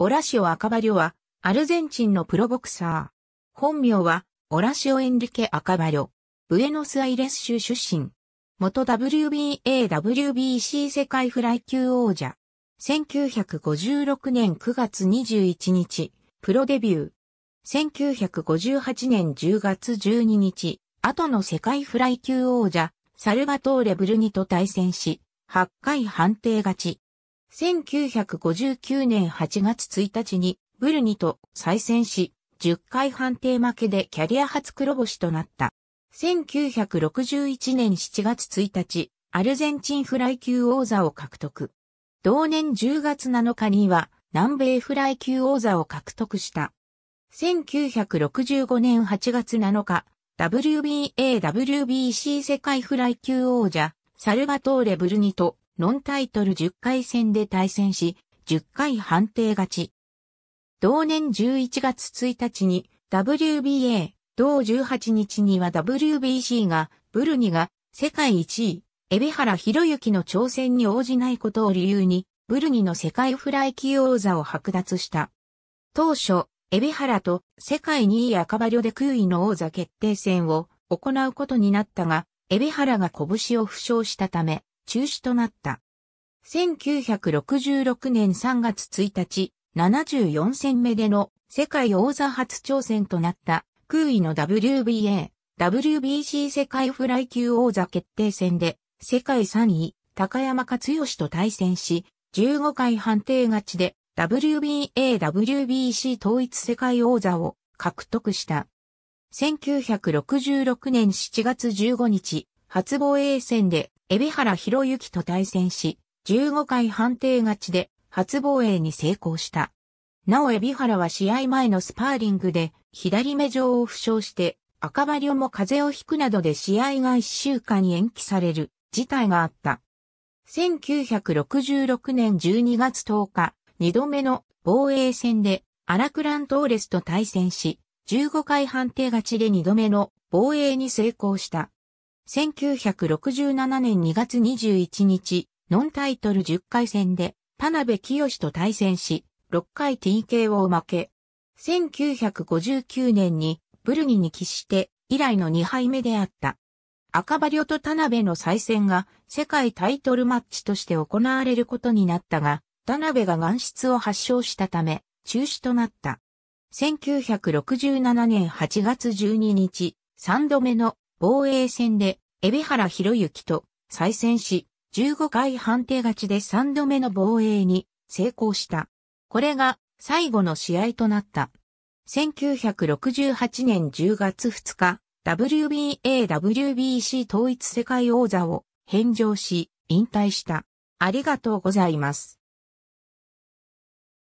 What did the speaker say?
オラシオ・アカバリョは、アルゼンチンのプロボクサー。本名は、オラシオ・エンリケ・アカバリョ。ブエノスアイレス州出身。元 WBA、WBC 世界フライ級王者。1956年9月21日、プロデビュー。1958年10月12日、後の世界フライ級王者、サルバトーレ・ブルニと対戦し、8回判定勝ち。1959年8月1日にブルニと再戦し、10回判定負けでキャリア初黒星となった。1961年7月1日、アルゼンチンフライ級王座を獲得。同年10月7日には南米フライ級王座を獲得した。1965年8月7日、WBA、WBC 世界フライ級王者、サルバトーレ・ブルニとノンタイトル10回戦で対戦し、10回判定勝ち。同年11月1日に WBA、同18日には WBC が、ブルニが世界1位、エビ原博之の挑戦に応じないことを理由に、ブルニの世界フライ級王座を剥奪した。当初、エビ原と世界2位赤羽で空位の王座決定戦を行うことになったが、エビ原が拳を負傷したため、中止となった。1966年3月1日、74戦目での世界王座初挑戦となった空位の WBA、WBC 世界フライ級王座決定戦で世界3位高山勝義と対戦し、15回判定勝ちで WBA、WBC 統一世界王座を獲得した。1966年7月15日、初防衛戦で海老原博之と対戦し、15回判定勝ちで初防衛に成功した。なお海老原は試合前のスパーリングで左目上を負傷して赤羽両も風邪をひくなどで試合が1週間に延期される事態があった。1966年12月10日、2度目の防衛戦でアラクラン・トーレスと対戦し、15回判定勝ちで2度目の防衛に成功した。1967年2月21日、ノンタイトル10回戦で、田辺清と対戦し、6回 TK を負け。1959年に、ブルギに帰して、以来の2敗目であった。赤羽と田辺の再戦が世界タイトルマッチとして行われることになったが、田辺が眼質を発症したため、中止となった。1967年8月12日、3度目の防衛戦で、海老原博之と再戦し、15回判定勝ちで3度目の防衛に成功した。これが最後の試合となった。1968年10月2日、WBA、WBC 統一世界王座を返上し、引退した。ありがとうございます。